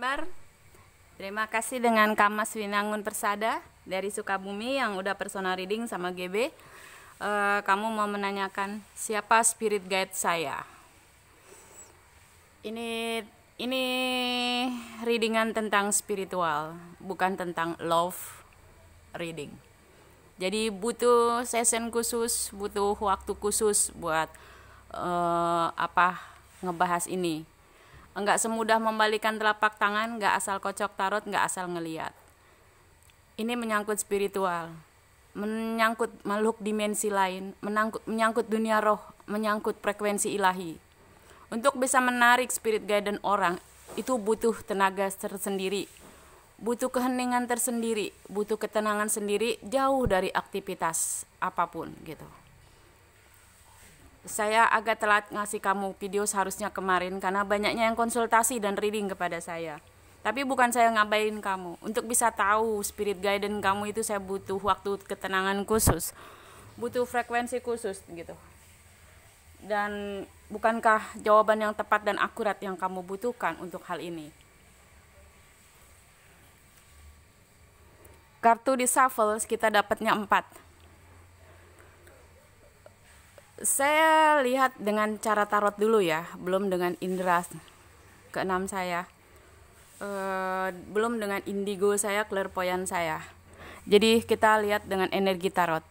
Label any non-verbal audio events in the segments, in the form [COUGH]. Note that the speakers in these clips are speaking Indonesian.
kabar? Terima kasih dengan Kamas Winangun Persada dari Sukabumi yang udah personal reading sama GB. Uh, eh, kamu mau menanyakan siapa spirit guide saya? Ini ini readingan tentang spiritual, bukan tentang love reading. Jadi butuh session khusus, butuh waktu khusus buat uh, apa ngebahas ini Enggak semudah membalikan telapak tangan, enggak asal kocok tarot, enggak asal ngeliat. Ini menyangkut spiritual, menyangkut makhluk dimensi lain, menangkut, menyangkut dunia roh, menyangkut frekuensi ilahi. Untuk bisa menarik spirit guide orang, itu butuh tenaga tersendiri, butuh keheningan tersendiri, butuh ketenangan sendiri jauh dari aktivitas apapun gitu saya agak telat ngasih kamu video seharusnya kemarin karena banyaknya yang konsultasi dan reading kepada saya. Tapi bukan saya ngabain kamu. Untuk bisa tahu spirit guidance kamu itu saya butuh waktu ketenangan khusus. Butuh frekuensi khusus gitu. Dan bukankah jawaban yang tepat dan akurat yang kamu butuhkan untuk hal ini? Kartu di shuffle kita dapatnya empat saya lihat dengan cara tarot dulu ya, belum dengan indra keenam saya. Uh, belum dengan indigo saya, clairvoyant saya. Jadi kita lihat dengan energi tarot.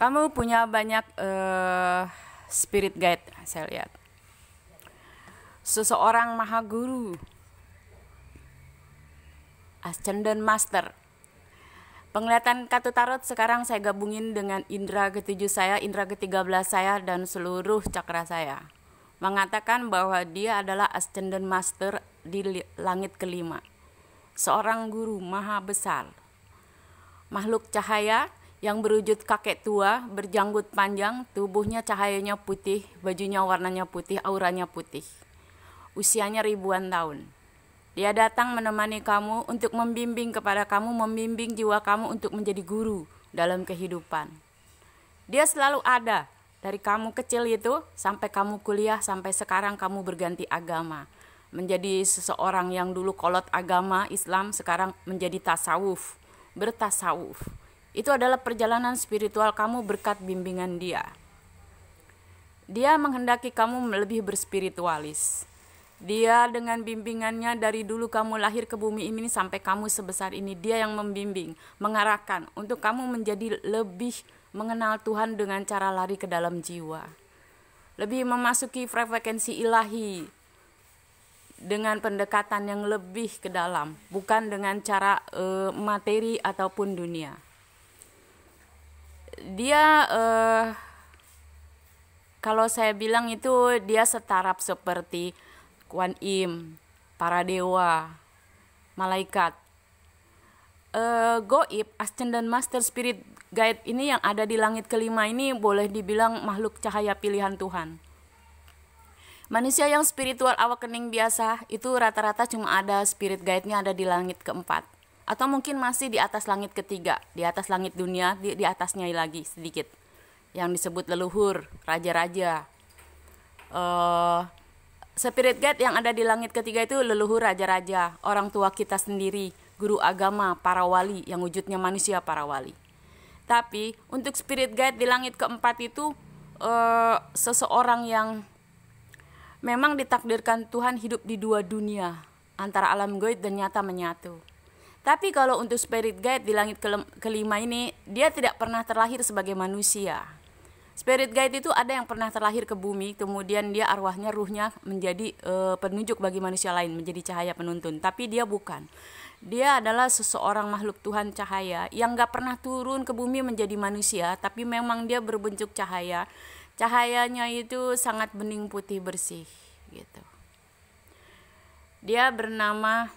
Kamu punya banyak uh, spirit guide, saya lihat. Seseorang maha guru, ascendant master, Penglihatan kartu tarot sekarang saya gabungin dengan indera ketujuh saya, indera ke belas saya, dan seluruh cakra saya. Mengatakan bahwa dia adalah Ascendant Master di langit kelima. Seorang guru maha besar. Makhluk cahaya yang berwujud kakek tua, berjanggut panjang, tubuhnya cahayanya putih, bajunya warnanya putih, auranya putih. Usianya ribuan tahun. Dia datang menemani kamu untuk membimbing kepada kamu, membimbing jiwa kamu untuk menjadi guru dalam kehidupan. Dia selalu ada dari kamu kecil itu sampai kamu kuliah, sampai sekarang kamu berganti agama. Menjadi seseorang yang dulu kolot agama Islam, sekarang menjadi tasawuf, bertasawuf. Itu adalah perjalanan spiritual kamu berkat bimbingan dia. Dia menghendaki kamu lebih berspiritualis dia dengan bimbingannya dari dulu kamu lahir ke bumi ini sampai kamu sebesar ini. Dia yang membimbing, mengarahkan untuk kamu menjadi lebih mengenal Tuhan dengan cara lari ke dalam jiwa. Lebih memasuki frekuensi ilahi dengan pendekatan yang lebih ke dalam, bukan dengan cara uh, materi ataupun dunia. Dia uh, kalau saya bilang itu dia setarap seperti Kuan Im, para dewa, malaikat. Uh, goib, Ascendant Master Spirit Guide ini yang ada di langit kelima ini boleh dibilang makhluk cahaya pilihan Tuhan. Manusia yang spiritual awak kening biasa itu rata-rata cuma ada spirit guide-nya ada di langit keempat. Atau mungkin masih di atas langit ketiga, di atas langit dunia, di, di atasnya lagi sedikit. Yang disebut leluhur, raja-raja. Uh, Spirit guide yang ada di langit ketiga itu leluhur raja-raja, orang tua kita sendiri, guru agama, para wali yang wujudnya manusia para wali. Tapi untuk spirit guide di langit keempat itu eh, seseorang yang memang ditakdirkan Tuhan hidup di dua dunia, antara alam goit dan nyata menyatu. Tapi kalau untuk spirit guide di langit kelima ini, dia tidak pernah terlahir sebagai manusia. Spirit guide itu ada yang pernah terlahir ke bumi, kemudian dia arwahnya, ruhnya menjadi e, penunjuk bagi manusia lain, menjadi cahaya penuntun. Tapi dia bukan. Dia adalah seseorang makhluk Tuhan cahaya yang gak pernah turun ke bumi menjadi manusia, tapi memang dia berbentuk cahaya. Cahayanya itu sangat bening putih bersih gitu. Dia bernama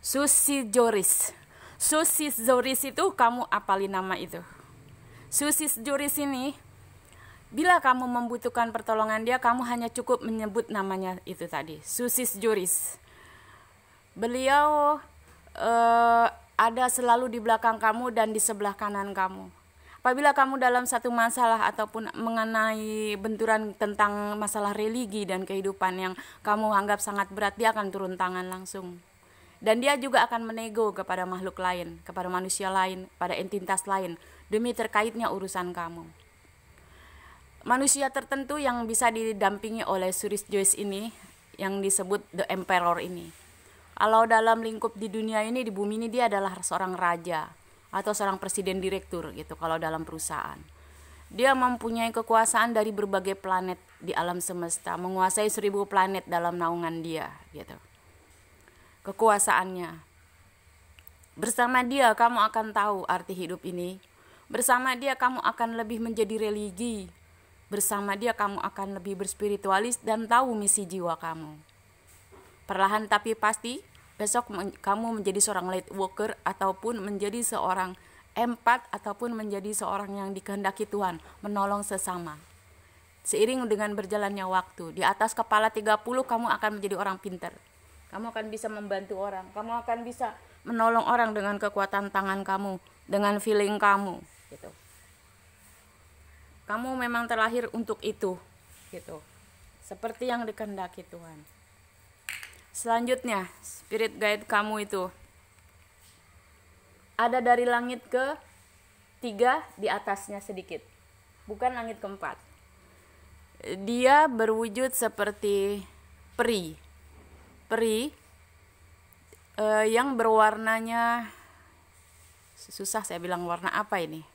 Susi Joris. Susis Zoris itu kamu apalin nama itu. Susis Zoris ini Bila kamu membutuhkan pertolongan dia, kamu hanya cukup menyebut namanya itu tadi, Susis Zoris. Beliau eh, ada selalu di belakang kamu dan di sebelah kanan kamu. Apabila kamu dalam satu masalah ataupun mengenai benturan tentang masalah religi dan kehidupan yang kamu anggap sangat berat, dia akan turun tangan langsung. Dan dia juga akan menego kepada makhluk lain, kepada manusia lain, pada entitas lain, demi terkaitnya urusan kamu. Manusia tertentu yang bisa didampingi oleh Suris Joyce ini, yang disebut The Emperor ini. Kalau dalam lingkup di dunia ini, di bumi ini dia adalah seorang raja atau seorang presiden direktur gitu kalau dalam perusahaan. Dia mempunyai kekuasaan dari berbagai planet di alam semesta, menguasai seribu planet dalam naungan dia gitu kekuasaannya. Bersama dia kamu akan tahu arti hidup ini. Bersama dia kamu akan lebih menjadi religi. Bersama dia kamu akan lebih berspiritualis dan tahu misi jiwa kamu. Perlahan tapi pasti, besok kamu menjadi seorang light worker ataupun menjadi seorang empat ataupun menjadi seorang yang dikehendaki Tuhan, menolong sesama. Seiring dengan berjalannya waktu, di atas kepala 30 kamu akan menjadi orang pinter kamu akan bisa membantu orang. Kamu akan bisa menolong orang dengan kekuatan tangan kamu, dengan feeling kamu, gitu. Kamu memang terlahir untuk itu, gitu. Seperti yang dikehendaki Tuhan. Selanjutnya, spirit guide kamu itu ada dari langit ke tiga di atasnya sedikit, bukan langit keempat. Dia berwujud seperti peri peri uh, yang berwarnanya susah saya bilang warna apa ini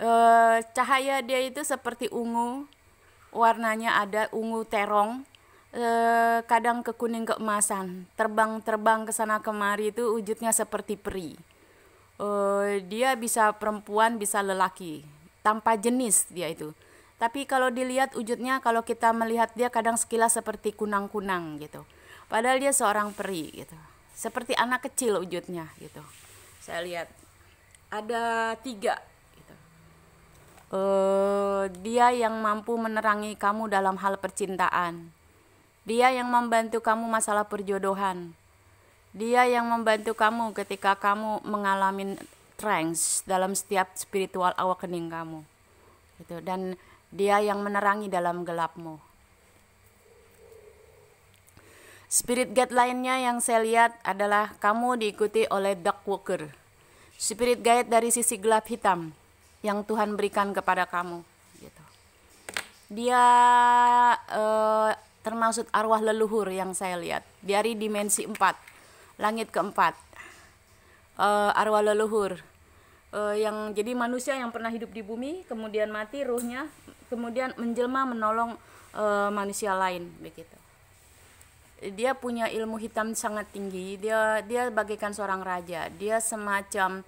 uh, cahaya dia itu seperti ungu warnanya ada ungu terong uh, kadang kekuning keemasan terbang-terbang ke sana kemari itu wujudnya seperti peri uh, dia bisa perempuan bisa lelaki tanpa jenis dia itu tapi kalau dilihat wujudnya kalau kita melihat dia kadang sekilas seperti kunang-kunang gitu padahal dia seorang peri gitu seperti anak kecil wujudnya gitu saya lihat ada tiga gitu. uh, dia yang mampu menerangi kamu dalam hal percintaan dia yang membantu kamu masalah perjodohan dia yang membantu kamu ketika kamu mengalami trance dalam setiap spiritual awakening kamu gitu dan dia yang menerangi dalam gelapmu Spirit guide lainnya yang saya lihat adalah kamu diikuti oleh Dark Walker, spirit guide dari sisi gelap hitam yang Tuhan berikan kepada kamu. Gitu. Dia eh, termasuk arwah leluhur yang saya lihat dari dimensi 4, langit keempat, eh, arwah leluhur Eh, yang jadi manusia yang pernah hidup di bumi kemudian mati ruhnya kemudian menjelma menolong eh, manusia lain begitu dia punya ilmu hitam sangat tinggi dia dia bagaikan seorang raja dia semacam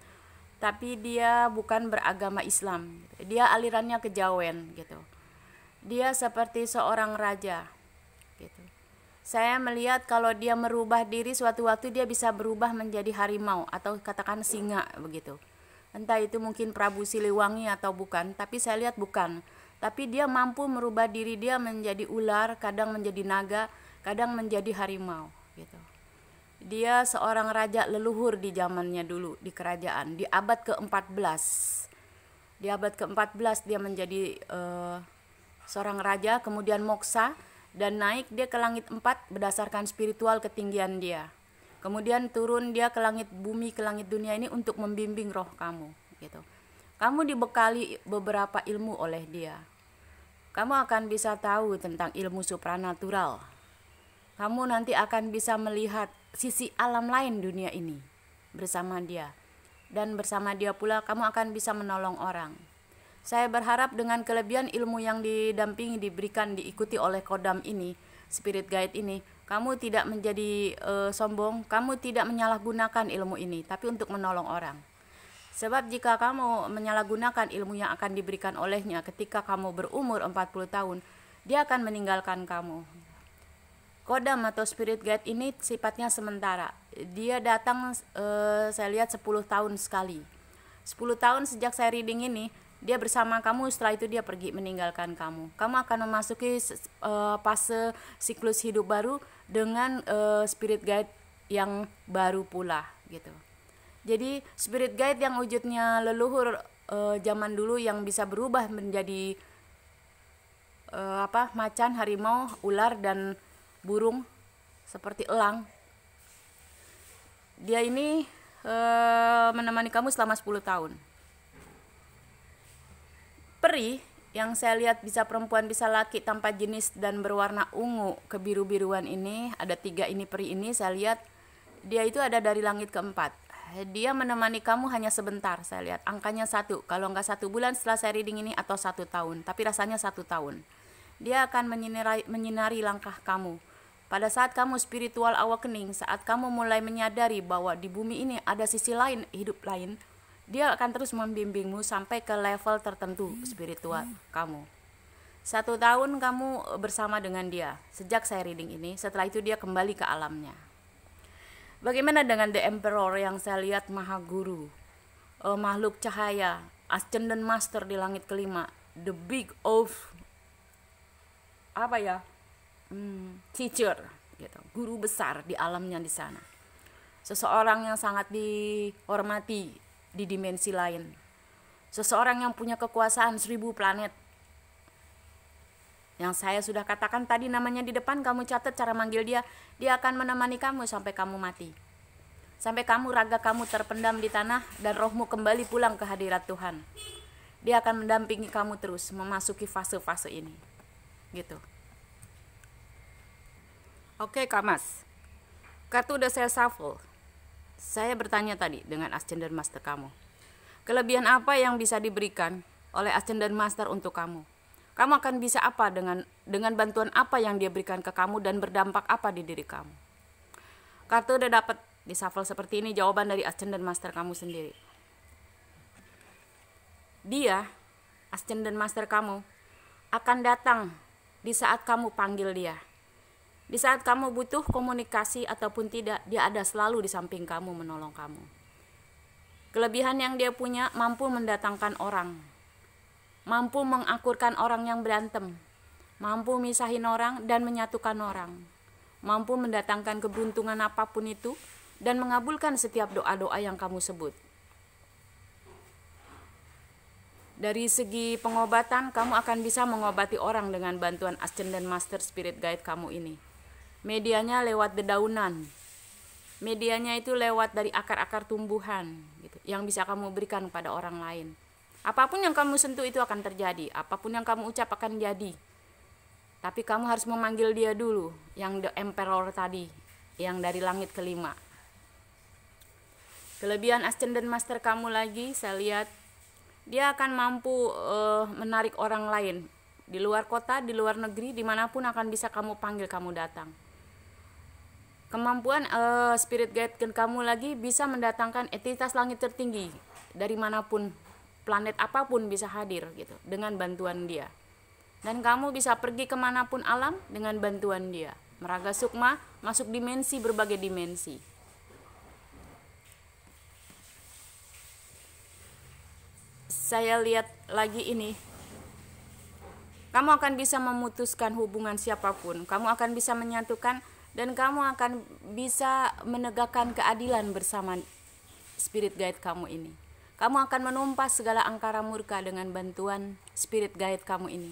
tapi dia bukan beragama Islam dia alirannya kejawen gitu dia seperti seorang raja gitu saya melihat kalau dia merubah diri suatu waktu dia bisa berubah menjadi harimau atau katakan singa begitu entah itu mungkin Prabu Siliwangi atau bukan tapi saya lihat bukan tapi dia mampu merubah diri dia menjadi ular kadang menjadi naga kadang menjadi harimau gitu. Dia seorang raja leluhur di zamannya dulu di kerajaan di abad ke-14. Di abad ke-14 dia menjadi uh, seorang raja, kemudian moksa dan naik dia ke langit empat berdasarkan spiritual ketinggian dia. Kemudian turun dia ke langit bumi, ke langit dunia ini untuk membimbing roh kamu gitu. Kamu dibekali beberapa ilmu oleh dia. Kamu akan bisa tahu tentang ilmu supranatural kamu nanti akan bisa melihat sisi alam lain dunia ini bersama Dia, dan bersama Dia pula kamu akan bisa menolong orang. Saya berharap dengan kelebihan ilmu yang didampingi, diberikan, diikuti oleh kodam ini, spirit guide ini, kamu tidak menjadi e, sombong, kamu tidak menyalahgunakan ilmu ini, tapi untuk menolong orang. Sebab jika kamu menyalahgunakan ilmu yang akan diberikan olehnya ketika kamu berumur 40 tahun, dia akan meninggalkan kamu. Kodam atau spirit guide ini sifatnya sementara. Dia datang uh, saya lihat 10 tahun sekali. 10 tahun sejak saya reading ini, dia bersama kamu setelah itu dia pergi meninggalkan kamu. Kamu akan memasuki uh, fase siklus hidup baru dengan uh, spirit guide yang baru pula gitu. Jadi spirit guide yang wujudnya leluhur uh, zaman dulu yang bisa berubah menjadi uh, apa macan, harimau, ular dan burung seperti elang. Dia ini e, menemani kamu selama 10 tahun. Peri yang saya lihat bisa perempuan bisa laki tanpa jenis dan berwarna ungu kebiru-biruan ini ada tiga ini peri ini saya lihat dia itu ada dari langit keempat dia menemani kamu hanya sebentar saya lihat angkanya satu kalau nggak satu bulan setelah saya reading ini atau satu tahun tapi rasanya satu tahun dia akan menyinari, menyinari langkah kamu pada saat kamu spiritual awakening, saat kamu mulai menyadari bahwa di bumi ini ada sisi lain, hidup lain, dia akan terus membimbingmu sampai ke level tertentu spiritual kamu. Satu tahun kamu bersama dengan dia sejak saya reading ini, setelah itu dia kembali ke alamnya. Bagaimana dengan The Emperor yang saya lihat Maha Guru, uh, makhluk cahaya, Ascendant Master di langit kelima, The Big Of, apa ya, hmm, teacher gitu guru besar di alamnya di sana seseorang yang sangat dihormati di dimensi lain seseorang yang punya kekuasaan seribu planet yang saya sudah katakan tadi namanya di depan kamu catat cara manggil dia dia akan menemani kamu sampai kamu mati sampai kamu raga kamu terpendam di tanah dan rohmu kembali pulang ke hadirat Tuhan dia akan mendampingi kamu terus memasuki fase-fase ini gitu Oke Kak Mas, kartu udah saya shuffle. Saya bertanya tadi dengan Ascender Master kamu. Kelebihan apa yang bisa diberikan oleh Ascender Master untuk kamu? Kamu akan bisa apa dengan dengan bantuan apa yang dia berikan ke kamu dan berdampak apa di diri kamu? Kartu udah dapat di shuffle seperti ini jawaban dari Ascender Master kamu sendiri. Dia, Ascender Master kamu, akan datang di saat kamu panggil dia di saat kamu butuh komunikasi ataupun tidak, dia ada selalu di samping kamu menolong kamu. Kelebihan yang dia punya mampu mendatangkan orang, mampu mengakurkan orang yang berantem, mampu misahin orang dan menyatukan orang, mampu mendatangkan keberuntungan apapun itu dan mengabulkan setiap doa-doa yang kamu sebut. Dari segi pengobatan, kamu akan bisa mengobati orang dengan bantuan Ascendant Master Spirit Guide kamu ini medianya lewat dedaunan medianya itu lewat dari akar-akar tumbuhan gitu yang bisa kamu berikan pada orang lain apapun yang kamu sentuh itu akan terjadi apapun yang kamu ucap akan jadi tapi kamu harus memanggil dia dulu yang the emperor tadi yang dari langit kelima kelebihan ascendant master kamu lagi saya lihat dia akan mampu uh, menarik orang lain di luar kota, di luar negeri, dimanapun akan bisa kamu panggil kamu datang. Kemampuan uh, spirit guide kamu lagi bisa mendatangkan entitas langit tertinggi dari manapun planet apapun bisa hadir gitu dengan bantuan dia. Dan kamu bisa pergi kemanapun alam dengan bantuan dia. Meraga Sukma masuk dimensi berbagai dimensi. Saya lihat lagi ini kamu akan bisa memutuskan hubungan siapapun. Kamu akan bisa menyatukan dan kamu akan bisa menegakkan keadilan bersama spirit guide kamu ini. Kamu akan menumpas segala angkara murka dengan bantuan spirit guide kamu ini.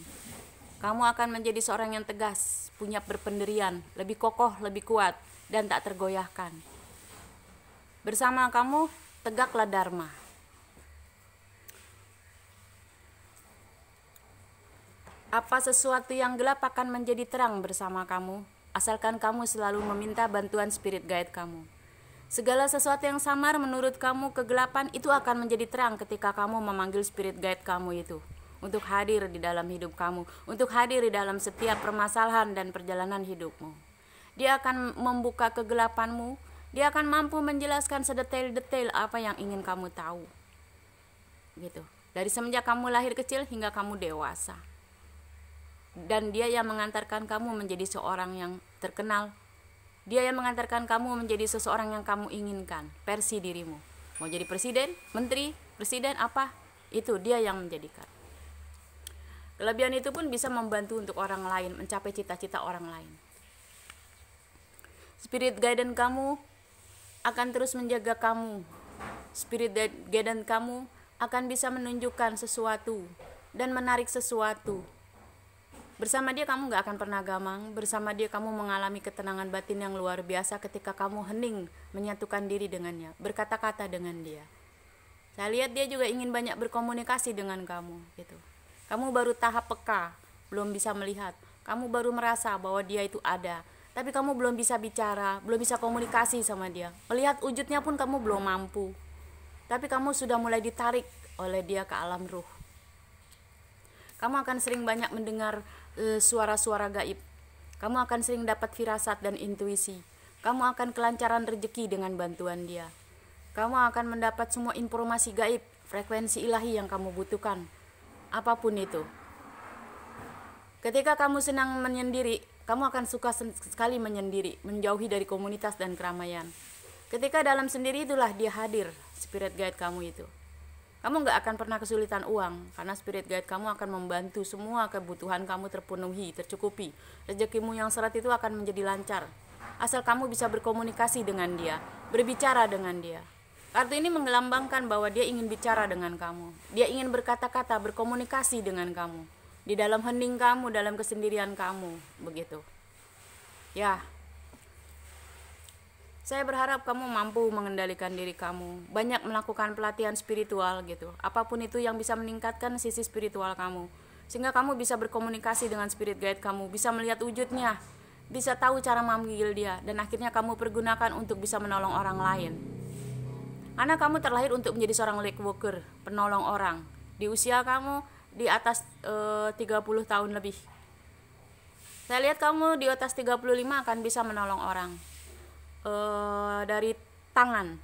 Kamu akan menjadi seorang yang tegas, punya berpendirian, lebih kokoh, lebih kuat, dan tak tergoyahkan. Bersama kamu, tegaklah Dharma. Apa sesuatu yang gelap akan menjadi terang bersama kamu, asalkan kamu selalu meminta bantuan spirit guide kamu. Segala sesuatu yang samar menurut kamu kegelapan itu akan menjadi terang ketika kamu memanggil spirit guide kamu itu untuk hadir di dalam hidup kamu, untuk hadir di dalam setiap permasalahan dan perjalanan hidupmu. Dia akan membuka kegelapanmu, dia akan mampu menjelaskan sedetail-detail apa yang ingin kamu tahu. Gitu. Dari semenjak kamu lahir kecil hingga kamu dewasa dan dia yang mengantarkan kamu menjadi seorang yang terkenal. Dia yang mengantarkan kamu menjadi seseorang yang kamu inginkan, versi dirimu. Mau jadi presiden, menteri, presiden apa? Itu dia yang menjadikan. Kelebihan itu pun bisa membantu untuk orang lain mencapai cita-cita orang lain. Spirit guidance kamu akan terus menjaga kamu. Spirit guidance kamu akan bisa menunjukkan sesuatu dan menarik sesuatu Bersama dia kamu gak akan pernah gamang, bersama dia kamu mengalami ketenangan batin yang luar biasa ketika kamu hening menyatukan diri dengannya, berkata-kata dengan dia. Saya lihat dia juga ingin banyak berkomunikasi dengan kamu gitu. Kamu baru tahap peka, belum bisa melihat. Kamu baru merasa bahwa dia itu ada, tapi kamu belum bisa bicara, belum bisa komunikasi sama dia. Melihat wujudnya pun kamu belum mampu. Tapi kamu sudah mulai ditarik oleh dia ke alam ruh. Kamu akan sering banyak mendengar Eh, suara-suara gaib. Kamu akan sering dapat firasat dan intuisi. Kamu akan kelancaran rezeki dengan bantuan dia. Kamu akan mendapat semua informasi gaib, frekuensi ilahi yang kamu butuhkan. Apapun itu. Ketika kamu senang menyendiri, kamu akan suka sekali menyendiri, menjauhi dari komunitas dan keramaian. Ketika dalam sendiri itulah dia hadir, spirit guide kamu itu kamu nggak akan pernah kesulitan uang karena spirit guide kamu akan membantu semua kebutuhan kamu terpenuhi, tercukupi. Rezekimu yang serat itu akan menjadi lancar asal kamu bisa berkomunikasi dengan dia, berbicara dengan dia. Kartu ini mengelambangkan bahwa dia ingin bicara dengan kamu. Dia ingin berkata-kata, berkomunikasi dengan kamu. Di dalam hening kamu, dalam kesendirian kamu, begitu. Ya, saya berharap kamu mampu mengendalikan diri kamu, banyak melakukan pelatihan spiritual gitu. Apapun itu yang bisa meningkatkan sisi spiritual kamu. Sehingga kamu bisa berkomunikasi dengan spirit guide kamu, bisa melihat wujudnya, bisa tahu cara memanggil dia dan akhirnya kamu pergunakan untuk bisa menolong orang lain. Anak kamu terlahir untuk menjadi seorang light worker, penolong orang. Di usia kamu di atas e, eh, 30 tahun lebih. Saya lihat kamu di atas 35 akan bisa menolong orang uh, dari tangan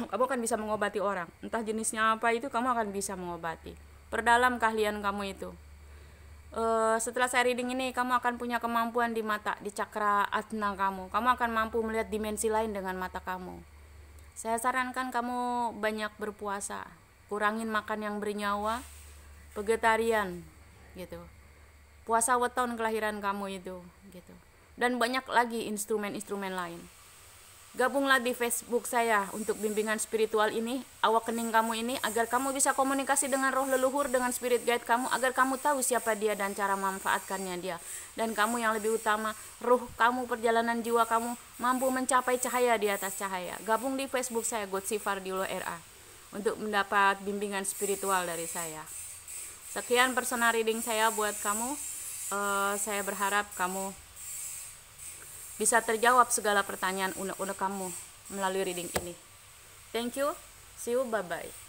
[COUGHS] kamu akan bisa mengobati orang entah jenisnya apa itu kamu akan bisa mengobati perdalam keahlian kamu itu uh, setelah saya reading ini kamu akan punya kemampuan di mata di cakra atna kamu kamu akan mampu melihat dimensi lain dengan mata kamu saya sarankan kamu banyak berpuasa kurangin makan yang bernyawa vegetarian gitu puasa weton kelahiran kamu itu gitu dan banyak lagi instrumen-instrumen lain. Gabunglah di Facebook saya untuk bimbingan spiritual ini, Awak kening kamu ini, agar kamu bisa komunikasi dengan roh leluhur, dengan spirit guide kamu, agar kamu tahu siapa dia dan cara memanfaatkannya dia. Dan kamu yang lebih utama, roh kamu, perjalanan jiwa kamu, mampu mencapai cahaya di atas cahaya. Gabung di Facebook saya, Gotsi Fardilo RA, untuk mendapat bimbingan spiritual dari saya. Sekian personal reading saya buat kamu. Uh, saya berharap kamu bisa terjawab segala pertanyaan unek-unek kamu melalui reading ini. Thank you. See you. Bye-bye.